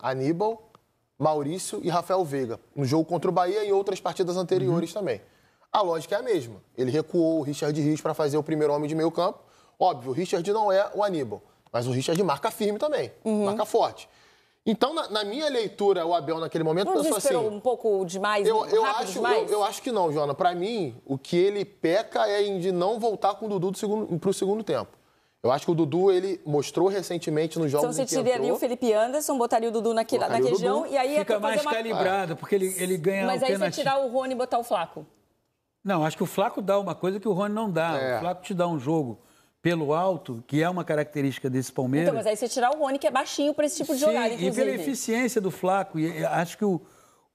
Aníbal, Maurício e Rafael Veiga, no jogo contra o Bahia e em outras partidas anteriores uhum. também. A lógica é a mesma. Ele recuou o Richard Rios para fazer o primeiro homem de meio campo. Óbvio, o Richard não é o Aníbal, mas o Richard marca firme também, uhum. marca forte. Então, na, na, minha leitura, o Abel naquele momento não pensou assim. um pouco demais, eu, eu acho, demais? Eu, eu, acho que não, Joana. Para mim, o que ele peca é de não voltar com o Dudu para o segundo, segundo tempo. Eu acho que o Dudu, ele mostrou recentemente nos então jogos. Então você tiraria ali o Felipe Anderson, botaria o Dudu naquele, botaria na região e aí é Fica mais uma... calibrado, porque ele, ele ganha Mas aí você tirar o Rony e botar o Flaco. Não, acho que o Flaco dá uma coisa que o Rony não dá. É. O Flaco te dá um jogo pelo alto, que é uma característica desse Palmeiras. Então, mas aí você tirar o Rony, que é baixinho para esse tipo de Sim, jogada, e pela eficiência do Flaco. E acho que o,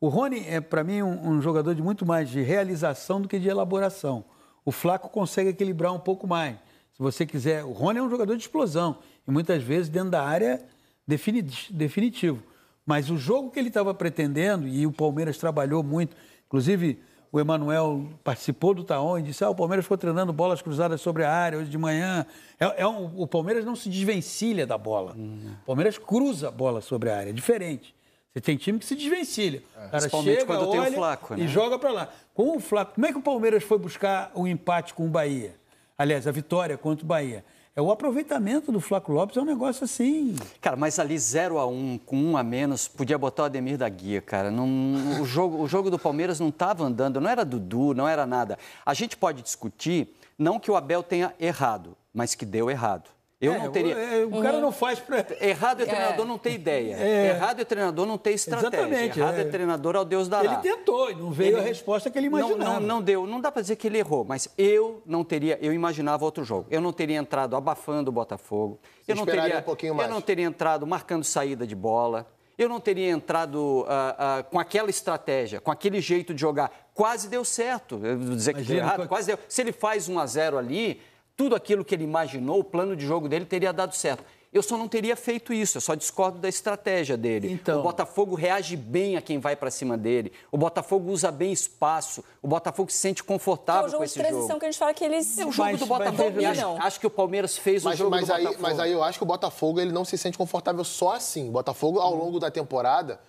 o Rony é, para mim, um, um, jogador de muito mais de realização do que de elaboração. O Flaco consegue equilibrar um pouco mais. Se você quiser, o Rony é um jogador de explosão e muitas vezes dentro da área definitivo. Mas o jogo que ele estava pretendendo e o Palmeiras trabalhou muito, inclusive o Emanuel participou do Taon e disse: ah, o Palmeiras ficou treinando bolas cruzadas sobre a área hoje de manhã. É, é um, o Palmeiras não se desvencilha da bola. Hum. O Palmeiras cruza a bola sobre a área, é diferente. Você tem time que se desvencilha. É, principalmente chega, quando tem o Flaco. Né? E joga para lá. Com o Flaco, como é que o Palmeiras foi buscar o um empate com o Bahia? aliás, a vitória contra o Bahia. É o aproveitamento do Flávio Lopes é um negócio assim. Cara, mas ali 0 a 1 um, com um a menos, podia botar o Ademir da Guia, cara. Não, o, jogo, o jogo do Palmeiras não estava andando, não era Dudu, não era nada. A gente pode discutir, não que o Abel tenha errado, mas que deu errado. Eu é, não teria. É, o cara uhum. não faz para. Errado é, é treinador não ter ideia. É. Errado é treinador não ter estratégia. Exatamente, Errado é. é. treinador ao Deus dará. Ele tentou e não veio ele... a resposta que ele imaginava. Não, não, não deu. Não dá para dizer que ele errou, mas eu não teria. Eu imaginava outro jogo. Eu não teria entrado abafando o Botafogo. Eu não, teria, um pouquinho mais. eu não teria entrado marcando saída de bola. Eu não teria entrado ah, ah, com aquela estratégia, com aquele jeito de jogar. Quase deu certo. Eu vou dizer Imagina, que deu errado, quase deu. Se ele faz 1 a 0 ali, tudo aquilo que ele imaginou, o plano de jogo dele teria dado certo. Eu só não teria feito isso, eu só discordo da estratégia dele. Então... O Botafogo reage bem a quem vai para cima dele. O Botafogo usa bem espaço. O Botafogo se sente confortável é com esse jogo. É o jogo de transição que a gente fala que eles... É o jogo mas, do Botafogo. Né? Mas, acho, acho, que o Palmeiras fez mas, o jogo mas do aí, Botafogo. Mas aí eu acho que o Botafogo ele não se sente confortável só assim. O Botafogo, ao longo da temporada,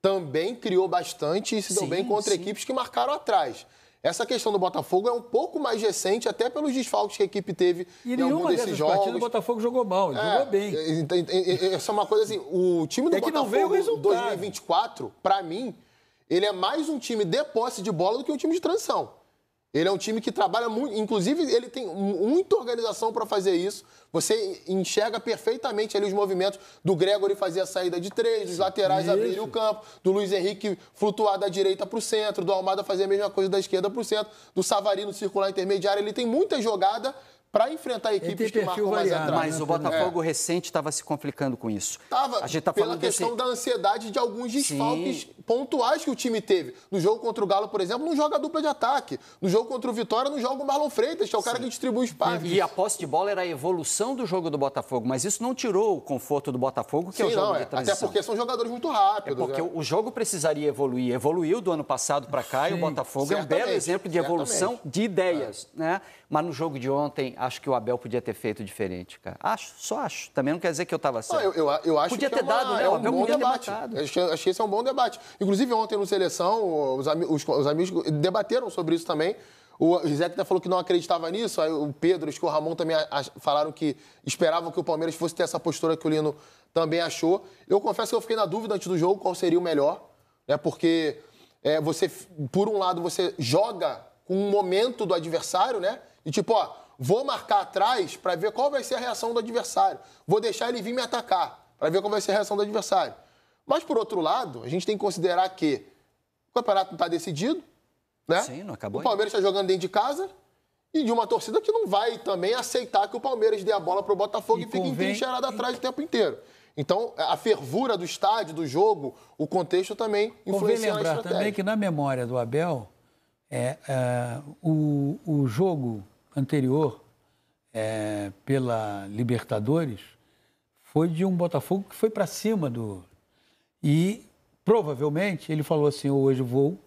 também criou bastante e se deu sim, bem contra sim. equipes que marcaram atrás. Essa questão do Botafogo é um pouco mais recente, até pelos desfalques que a equipe teve e em algum desses jogos. o Botafogo jogou mal, é, jogou bem. Essa é, uma coisa assim, o time do é Botafogo em 2024, para mim, ele é mais um time de posse de bola do que um time de transição. Ele é um time que trabalha muito, inclusive ele tem muita organização para fazer isso. Você enxerga perfeitamente ali os movimentos do Gregory fazer a saída de três, dos laterais isso. o campo, do Luiz Henrique flutuar da direita para o centro, do Almada fazer a mesma coisa da esquerda para o centro, do Savarino circular intermediário. Ele tem muita jogada para enfrentar equipes que marcam mais atrás. Mas o né? Botafogo é. recente estava se complicando com isso. Tava, a gente tá pela questão desse... da ansiedade de alguns desfalques Sim. pontuais que o time teve. No jogo contra o Galo, por exemplo, não joga a dupla de ataque. No jogo contra o Vitória, não joga o Marlon Freitas, que é o Sim. cara que distribui os passes. E a posse de bola era a evolução do jogo do Botafogo, mas isso não tirou o conforto do Botafogo, que Sim, é o jogo não, de é. transição. Até porque são jogadores muito rápidos. É porque é. o jogo precisaria evoluir. Evoluiu do ano passado para cá e o Botafogo Certamente. é um belo exemplo de evolução Certamente. de ideias. Né? Mas no jogo de ontem, acho que o Abel podia ter feito diferente, cara. Acho, só acho. Também não quer dizer que eu tava. certo. Não, eu, eu, eu acho podia que ter é uma, dado, né? É um Abel bom debate. Acho, acho, que esse é um bom debate. Inclusive, ontem no Seleção, os, os, os amigos debateram sobre isso também. O Zé até falou que não acreditava nisso, aí o Pedro e o Ramon também falaram que esperavam que o Palmeiras fosse ter essa postura que o Lino também achou. Eu confesso que eu fiquei na dúvida antes do jogo qual seria o melhor, né? Porque é, você, por um lado, você joga com o momento do adversário, né? E tipo, ó, Vou marcar atrás para ver qual vai ser a reação do adversário. Vou deixar ele vir me atacar para ver qual vai ser a reação do adversário. Mas, por outro lado, a gente tem que considerar que o campeonato não está decidido, né? Sim, não acabou. O Palmeiras está jogando dentro de casa e de uma torcida que não vai também aceitar que o Palmeiras dê a bola para o Botafogo e, e fique convém... entrincheirado atrás o tempo inteiro. Então, a fervura do estádio, do jogo, o contexto também influencia Convém lembrar também que na memória do Abel, é, é o, o jogo anterior é, pela Libertadores foi de um Botafogo que foi para cima do. E provavelmente ele falou assim: hoje vou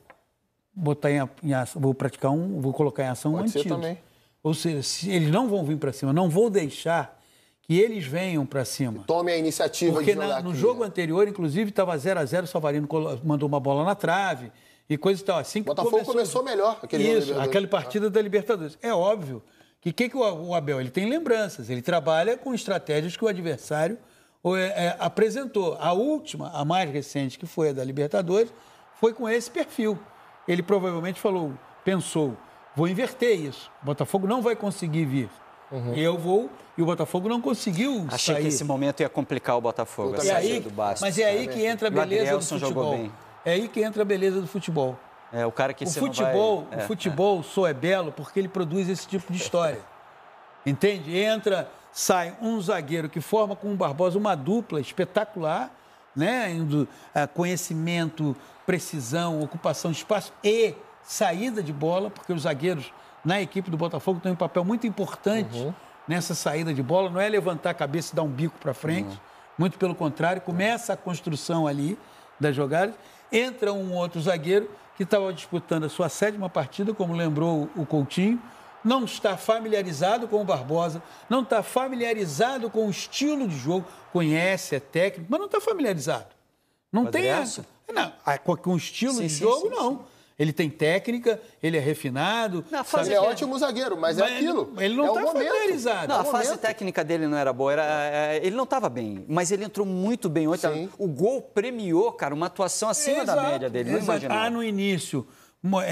botar em, em ação, vou praticar um, vou colocar em ação Pode um também Ou seja, se eles não vão vir para cima, não vou deixar que eles venham para cima. Tome a iniciativa Porque de jogar na, no aqui, jogo né? anterior, inclusive, estava 0 a 0 Savarino mandou uma bola na trave e coisas e tal. Assim que Botafogo começou, começou melhor aquele Isso, aquela ah. partida ah. da Libertadores. É óbvio que, que, que o Abel ele tem lembranças, ele trabalha com estratégias que o adversário é, é, apresentou. A última, a mais recente, que foi a da Libertadores, foi com esse perfil. Ele provavelmente falou, pensou, vou inverter isso. O Botafogo não vai conseguir vir. Uhum. Eu vou e o Botafogo não conseguiu Achei sair. que esse momento ia complicar o Botafogo, a aí, do Bastos. Mas é aí é. que entra a beleza do futebol. É aí que entra a beleza do futebol. É, o cara que o futebol, vai... O é, futebol é. só é belo porque ele produz esse tipo de história. Entende? Entra, sai um zagueiro que forma com o Barbosa uma dupla espetacular, né? Indo a é, conhecimento, precisão, ocupação de espaço e saída de bola, porque os zagueiros na equipe do Botafogo têm um papel muito importante uhum. nessa saída de bola. Não é levantar a cabeça e dar um bico para frente, uhum. muito pelo contrário, começa a construção ali das jogadas entra um outro zagueiro que estava disputando a sua sétima partida, como lembrou o Coutinho, não está familiarizado com o Barbosa, não está familiarizado com o estilo de jogo, conhece, é técnico, mas não está familiarizado. Não tem é essa. Não, ah, com o estilo sim, de sim, jogo, sim, não. Ele tem técnica, ele é refinado. Na fase ele é ótimo zagueiro, mas, é mas é aquilo. Ele, não está é tá familiarizado. É não, é a fase técnica dele não era boa. Era, é, ele não estava bem, mas ele entrou muito bem ontem. O gol premiou, cara, uma atuação acima Exato. da média dele. Não imagina. Há no início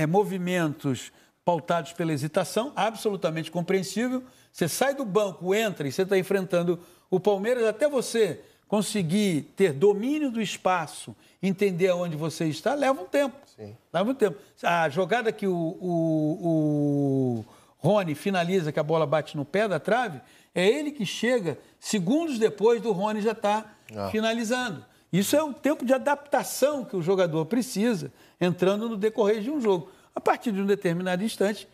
movimentos pautados pela hesitação, absolutamente compreensível. Você sai do banco, entra e você está enfrentando o Palmeiras. Até você conseguir ter domínio do espaço, entender onde você está, leva um tempo. Sim. Leva um tempo. A jogada que o, o, o Rony finaliza, que a bola bate no pé da trave, é ele que chega segundos depois do Rony já estar tá ah. finalizando. Isso é um tempo de adaptação que o jogador precisa entrando no decorrer de um jogo. A partir de um determinado instante,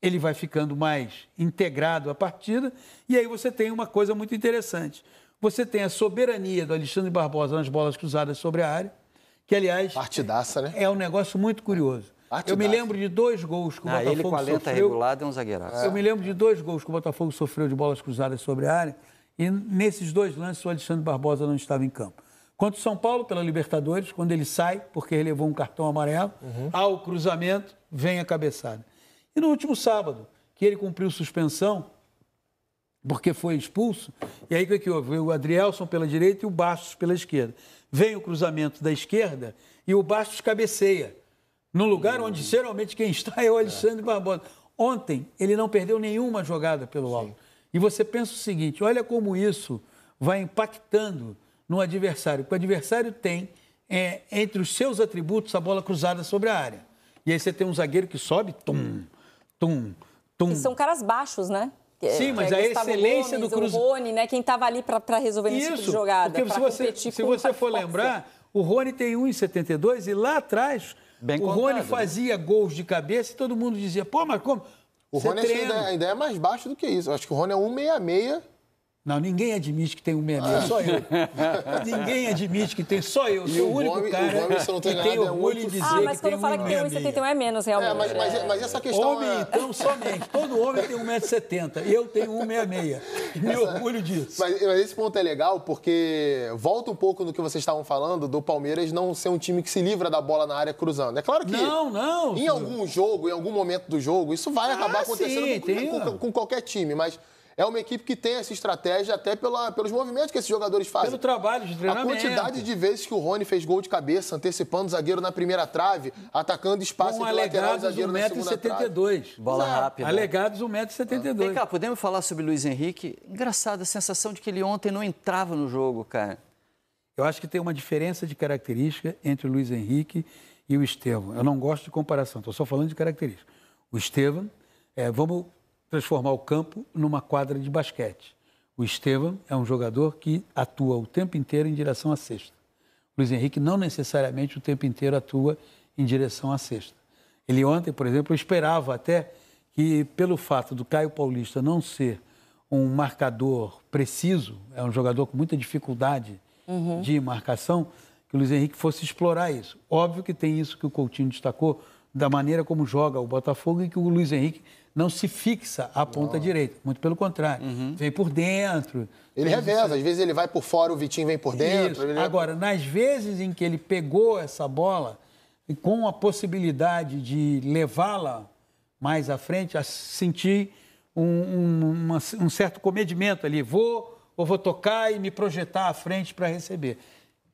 ele vai ficando mais integrado à partida e aí você tem uma coisa muito interessante. Você tem a soberania do Alexandre Barbosa nas bolas cruzadas sobre a área, que, aliás, Partidaça, né? é um negócio muito curioso. Partidaça. Eu me lembro de dois gols que o ah, Botafogo ele com a lenta sofreu. regulada é um zagueiraço. É. Eu me lembro de dois gols que o Botafogo sofreu de bolas cruzadas sobre a área, e nesses dois lances o Alexandre Barbosa não estava em campo. Quanto São Paulo, pela Libertadores, quando ele sai, porque ele levou um cartão amarelo, uhum. ao cruzamento, vem a cabeçada. E no último sábado, que ele cumpriu suspensão, porque foi expulso. E aí o que houve? O Adrielson pela direita e o Bastos pela esquerda. Vem o cruzamento da esquerda e o Bastos cabeceia. No lugar onde hum. geralmente quem está é o Alexandre Barbosa. Ontem ele não perdeu nenhuma jogada pelo alto. E você pensa o seguinte: olha como isso vai impactando no adversário. Porque o adversário tem é, entre os seus atributos a bola cruzada sobre a área. E aí você tem um zagueiro que sobe, tum, hum. tum, tum. E são caras baixos, né? É, Sim, mas é a excelência Gomes, do Cruzeiro. O Rony, né? Quem estava ali para resolver Isso, esse tipo de jogada. Porque se você, se você for lembrar, o Rony tem 1,72 e lá atrás Bem o contado, Rony né? fazia gols de cabeça e todo mundo dizia, pô, mas como? O Rony é, ainda, é mais baixo do que isso. Eu acho que o Rony é 166 não, ninguém admite que tem um meia ah. É só eu. ninguém admite que tem, só eu. sou o único cara o não tem que tem nada, orgulho é um... em dizer ah, mas que quando tem fala um que tem 1,71 é menos, realmente. É, mas, mas, mas, essa questão Homem, é... então, somente. Todo homem tem 1,70m. Eu tenho 1,66m. Me é- orgulho disso. Mas, mas, esse ponto é legal porque volta um pouco no que vocês estavam falando do Palmeiras não ser um time que se livra da bola na área cruzando. É claro que... Não, não. Em algum jogo, em algum momento do jogo, isso vai ah, acabar ah, acontecendo sim, com, com, com qualquer time, mas é uma equipe que tem essa estratégia até pela, pelos movimentos que esses jogadores fazem. Pelo trabalho de treinamento. A quantidade de vezes que o Rony fez gol de cabeça, antecipando o zagueiro na primeira trave, atacando espaço Com entre lateral e zagueiro 1, na segunda 72. trave. Bola Exato. rápida. Alegados 1,72m. Vem cá, podemos falar sobre Luiz Henrique? Engraçado a sensação de que ele ontem não entrava no jogo, cara. Eu acho que tem uma diferença de característica entre o Luiz Henrique e o Estevão. Eu não gosto de comparação, estou só falando de característica. O Estevão, é, vamos transformar o campo numa quadra de basquete. O Estevam é um jogador que atua o tempo inteiro em direção à cesta. Luiz Henrique não necessariamente o tempo inteiro atua em direção à cesta. Ele ontem, por exemplo, esperava até que, pelo fato do Caio Paulista não ser um marcador preciso, é um jogador com muita dificuldade uhum. de marcação, que o Luiz Henrique fosse explorar isso. Óbvio que tem isso que o Coutinho destacou, da maneira como joga o Botafogo e que o Luiz Henrique não se fixa à ponta não. direita. Muito pelo contrário. Uhum. Vem por dentro. Ele reveza. Isso. Às vezes ele vai por fora, o Vitinho vem por dentro. Ele... Agora, nas vezes em que ele pegou essa bola, e com a possibilidade de levá-la mais à frente, a sentir um, um, uma, um certo comedimento ali. Vou ou vou tocar e me projetar à frente para receber.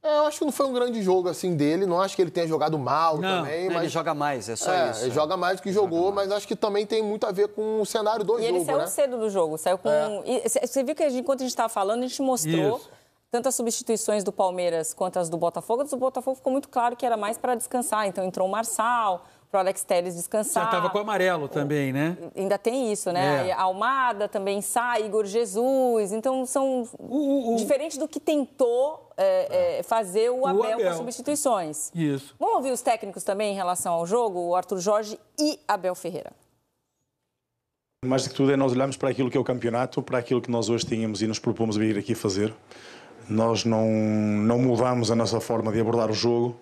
É, eu acho que não foi um grande jogo assim dele. Não acho que ele tenha jogado mal não, também. Não, né, mas... Ele joga mais, é só é, isso. Ele é. joga mais do que ele jogou, mas acho que também tem muito a ver com o cenário do e jogo. E ele saiu né? cedo do jogo, saiu com. É. Você viu que enquanto a gente estava falando, a gente mostrou. Isso. Tanto as substituições do Palmeiras quanto as do Botafogo, do Botafogo ficou muito claro que era mais para descansar. Então entrou o Marçal, para o Alex Telles descansar. Já estava com o amarelo também, né? Ainda tem isso, né? É. Almada também sai, Igor Jesus. Então, são. O, diferente do que tentou é, é, fazer o Abel, o Abel, com substituições. Isso. Vamos ouvir os técnicos também em relação ao jogo, o Arthur Jorge e Abel Ferreira. Mais do que tudo é nós olharmos para aquilo que é o campeonato, para aquilo que nós hoje tínhamos e nos propomos vir aqui fazer. Nós não, não mudamos a nossa forma de abordar o jogo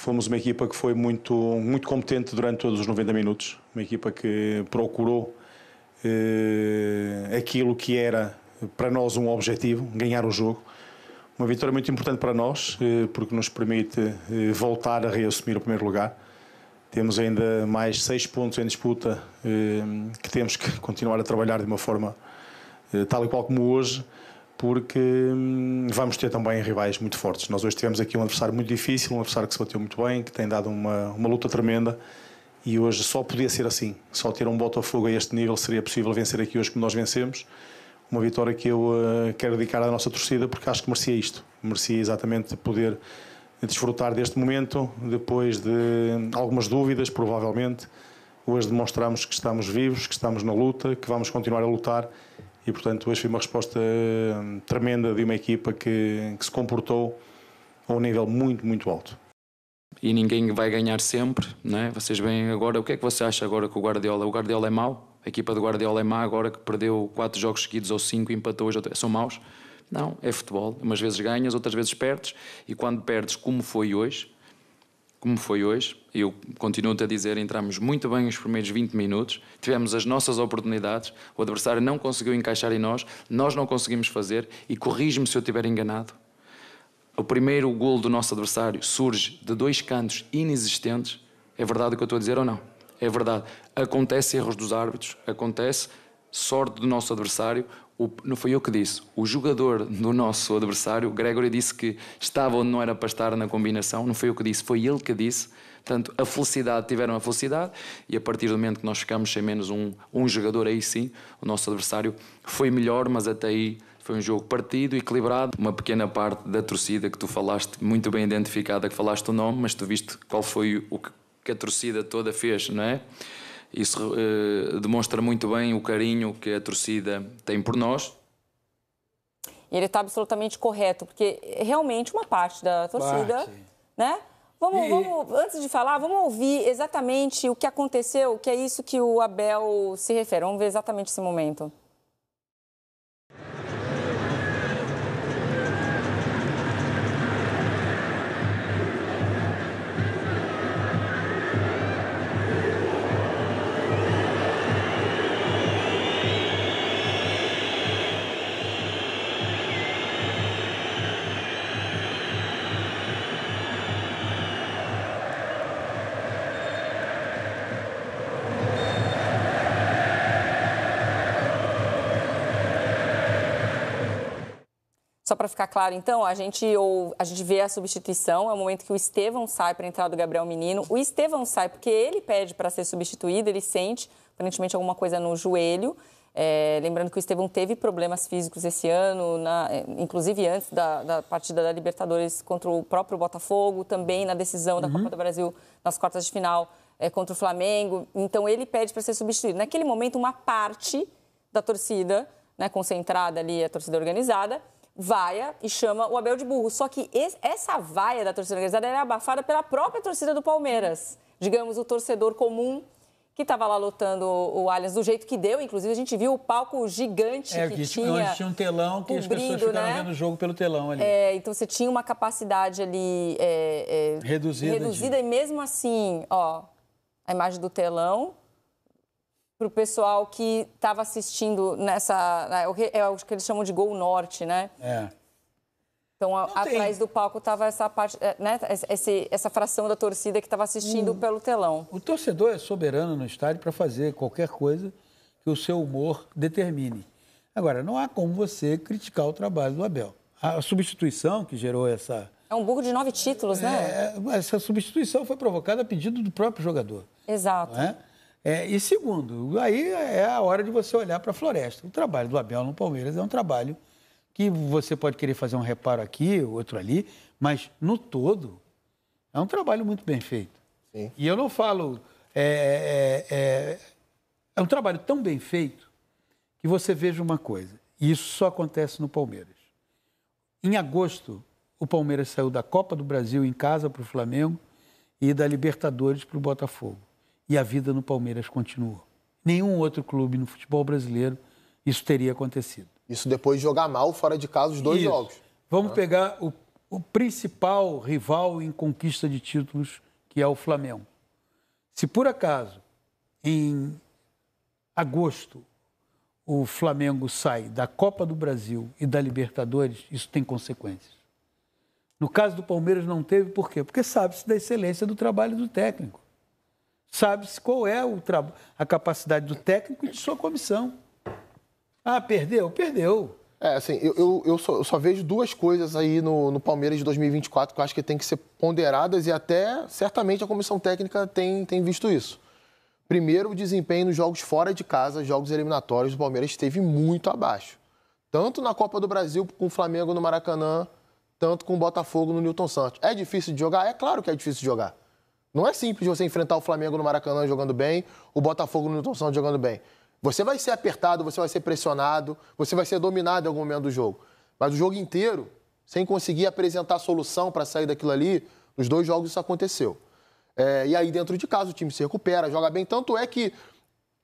Fomos uma equipa que foi muito, muito competente durante todos os 90 minutos, uma equipa que procurou eh, aquilo que era para nós um objetivo, ganhar o jogo. Uma vitória muito importante para nós, eh, porque nos permite eh, voltar a reassumir o primeiro lugar. Temos ainda mais seis pontos em disputa eh, que temos que continuar a trabalhar de uma forma eh, tal e qual como hoje porque hum, vamos ter também rivais muito fortes. Nós hoje tivemos aqui um adversário muito difícil, um adversário que se bateu muito bem, que tem dado uma, uma luta tremenda e hoje só podia ser assim. Só ter um Botafogo a este nível seria possível vencer aqui hoje como nós vencemos. Uma vitória que eu uh, quero dedicar à nossa torcida porque acho que merecia isto. Merecia exatamente poder desfrutar deste momento, depois de algumas dúvidas, provavelmente. Hoje demonstramos que estamos vivos, que estamos na luta, que vamos continuar a lutar e, portanto, hoje foi uma resposta hum, tremenda de uma equipa que, que se comportou a um nível muito, muito alto. E ninguém vai ganhar sempre, não é? Vocês veem agora, o que é que você acha agora que o Guardiola, o Guardiola é mau? A equipa do Guardiola é má agora que perdeu 4 jogos seguidos ou 5 empatou hoje, são maus? Não, é futebol. Umas vezes ganhas, outras vezes perdes e quando perdes, como foi hoje, como foi hoje. Eu continuo-te a dizer, entramos muito bem os primeiros 20 minutos, tivemos as nossas oportunidades, o adversário não conseguiu encaixar em nós, nós não conseguimos fazer, e corrijo me se eu estiver enganado. O primeiro gol do nosso adversário surge de dois cantos inexistentes. É verdade o que eu estou a dizer ou não? É verdade. Acontece erros dos árbitros, acontece sorte do nosso adversário, o, não foi eu que disse, o jogador do nosso adversário, Gregory, disse que estava onde não era para estar na combinação, não foi eu que disse, foi ele que disse. Portanto, a felicidade, tiveram a felicidade, e a partir do momento que nós ficamos sem menos um, um jogador, aí sim, o nosso adversário foi melhor, mas até aí foi um jogo partido, equilibrado. Uma pequena parte da torcida que tu falaste, muito bem identificada, que falaste o nome, mas tu viste qual foi o que a torcida toda fez, não é? Isso uh, demonstra muito bem o carinho que a torcida tem por nós. ele está absolutamente correto, porque realmente uma parte da torcida, parte. né? Vamos, e... vamos, antes de falar, vamos ouvir exatamente o que aconteceu, que é isso que o Abel se refere. Vamos ver exatamente esse momento. Só para ficar claro, então, a gente, ou, a gente vê a substituição, é o momento que o Estevão sai para a entrada do Gabriel Menino. O Estevão sai porque ele pede para ser substituído, ele sente, aparentemente, alguma coisa no joelho. É, lembrando que o Estevão teve problemas físicos esse ano, na, é, inclusive antes da, da, partida da Libertadores contra o próprio Botafogo, também na decisão da Copa uhum. do Brasil nas quartas de final é, contra o Flamengo. Então ele pede para ser substituído. Naquele momento, uma parte da torcida, né, concentrada ali, a torcida organizada, vaia e chama o Abel de burro. Só que esse, essa vaia da torcida organizada era é abafada pela própria torcida do Palmeiras. Digamos, o torcedor comum que estava lá lotando o Allianz do jeito que deu. Inclusive, a gente viu o palco gigante é, que, que tinha. tinha um telão que cobrindo, as pessoas ficaram né? vendo o jogo pelo telão ali. É, então, você tinha uma capacidade ali... É, é reduzida. Reduzida de... e mesmo assim, ó, a imagem do telão para o pessoal que estava assistindo nessa. Né, é, é o que eles chamam de Gol Norte, né? É. Então, a, atrás do palco estava essa parte, é, né, esse, essa fração da torcida que estava assistindo hum. pelo telão. O torcedor é soberano no estádio para fazer qualquer coisa que o seu humor determine. Agora, não há como você criticar o trabalho do Abel. A substituição que gerou essa. É um burro de nove títulos, né? É, é essa substituição foi provocada a pedido do próprio jogador. Exato. Não é? É, e segundo, aí é a hora de você olhar para a floresta. O trabalho do Abel no Palmeiras é um trabalho que você pode querer fazer um reparo aqui, outro ali, mas no todo é um trabalho muito bem feito. Sim. E eu não falo. É, é, é, é um trabalho tão bem feito que você veja uma coisa, e isso só acontece no Palmeiras. Em agosto, o Palmeiras saiu da Copa do Brasil em casa para o Flamengo e da Libertadores para o Botafogo e a vida no Palmeiras continuou. Nenhum outro clube no futebol brasileiro isso teria acontecido. Isso depois de jogar mal fora de casa os dois isso. jogos. Vamos ah. pegar o, o principal rival em conquista de títulos, que é o Flamengo. Se por acaso, em agosto, o Flamengo sai da Copa do Brasil e da Libertadores, isso tem consequências. No caso do Palmeiras não teve, por quê? Porque sabe-se da excelência do trabalho do técnico. Sabe-se qual é a capacidade do técnico e de sua comissão. Ah, perdeu? Perdeu. É, assim, eu, eu, eu, só, eu só, vejo duas coisas aí no, no, Palmeiras de 2024 que eu acho que tem que ser ponderadas e até certamente a comissão técnica tem, tem visto isso. Primeiro, o desempenho nos jogos fora de casa, jogos eliminatórios, o Palmeiras esteve muito abaixo. Tanto na Copa do Brasil com o Flamengo no Maracanã, tanto com o Botafogo no Newton Santos. É difícil de jogar? É claro que é difícil de jogar. Não é simples você enfrentar o Flamengo no Maracanã jogando bem, o Botafogo no Newton Santos jogando bem. Você vai ser apertado, você vai ser pressionado, você vai ser dominado em algum momento do jogo. Mas o jogo inteiro, sem conseguir apresentar solução para sair daquilo ali, nos dois jogos isso aconteceu. É, e aí, dentro de casa, o time se recupera, joga bem. Tanto é que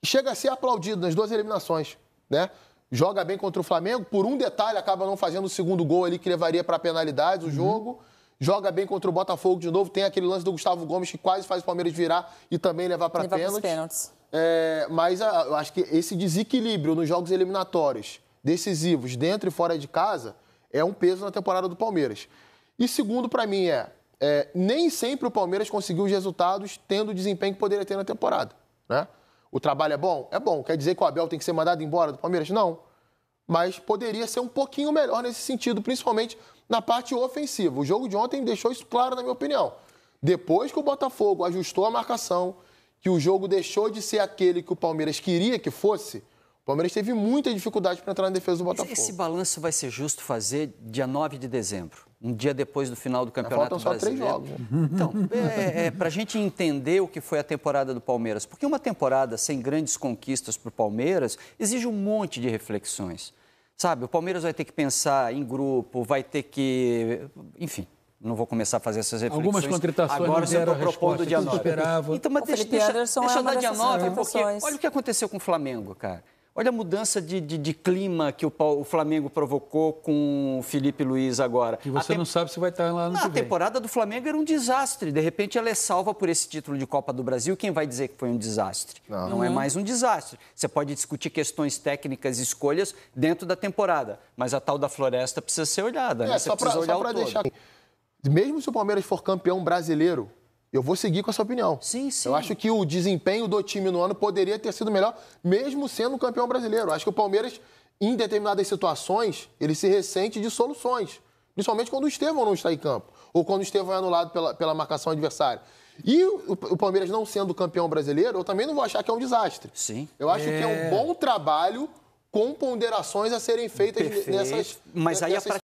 chega a ser aplaudido nas duas eliminações, né? Joga bem contra o Flamengo, por um detalhe acaba não fazendo o segundo gol ali que levaria para penalidade o uhum. jogo joga bem contra o Botafogo de novo, tem aquele lance do Gustavo Gomes que quase faz o Palmeiras virar e também levar para pênalti. pênaltis. É, mas a, ah, eu acho que esse desequilíbrio nos jogos eliminatórios, decisivos, dentro e fora de casa, é um peso na temporada do Palmeiras. E segundo, para mim, é, é, nem sempre o Palmeiras conseguiu os resultados tendo o desempenho que poderia ter na temporada. Né? O trabalho é bom? É bom. Quer dizer que o Abel tem que ser mandado embora do Palmeiras? Não. Mas poderia ser um pouquinho melhor nesse sentido, principalmente na parte ofensiva. O jogo de ontem deixou isso claro, na minha opinião. Depois que o Botafogo ajustou a marcação, que o jogo deixou de ser aquele que o Palmeiras queria que fosse, o Palmeiras teve muita dificuldade para entrar na defesa do Botafogo. Esse balanço vai ser justo fazer dia 9 de dezembro, um dia depois do final do Campeonato Mas Faltam só Brasileiro. três jogos. Então, é, é para a gente entender o que foi a temporada do Palmeiras, porque uma temporada sem grandes conquistas para o Palmeiras exige um monte de reflexões. Sabe, o Palmeiras vai ter que pensar em grupo, vai ter que. Enfim, não vou começar a fazer essas reflexões. Algumas contratações Agora eu estou propondo dia 9. Então, mas deixa, deixa, é deixa eu dar dia 9, porque olha o que aconteceu com o Flamengo, cara. Olha a mudança de, de, de clima que o, o, Flamengo provocou com o Felipe Luiz agora. E você não sabe se vai estar lá no não, A temporada do Flamengo era um desastre. De repente ela é salva por esse título de Copa do Brasil. Quem vai dizer que foi um desastre? Não, não é mais um desastre. Você pode discutir questões técnicas e escolhas dentro da temporada, mas a tal da floresta precisa ser olhada. Né? É, né? Você só precisa pra, olhar só deixar... Mesmo se o Palmeiras for campeão brasileiro, eu vou seguir com essa opinião. Sim, sim. Eu acho que o desempenho do time no ano poderia ter sido melhor, mesmo sendo campeão brasileiro. Eu acho que o Palmeiras, em determinadas situações, ele se ressente de soluções. Principalmente quando o Estevão não está em campo, ou quando o Estevão é anulado pela, pela marcação adversária. E o, o Palmeiras não sendo campeão brasileiro, eu também não vou achar que é um desastre. Sim. Eu acho é... que é um é. bom trabalho com ponderações a serem feitas Perfeito. nessas. Mas nessas aí a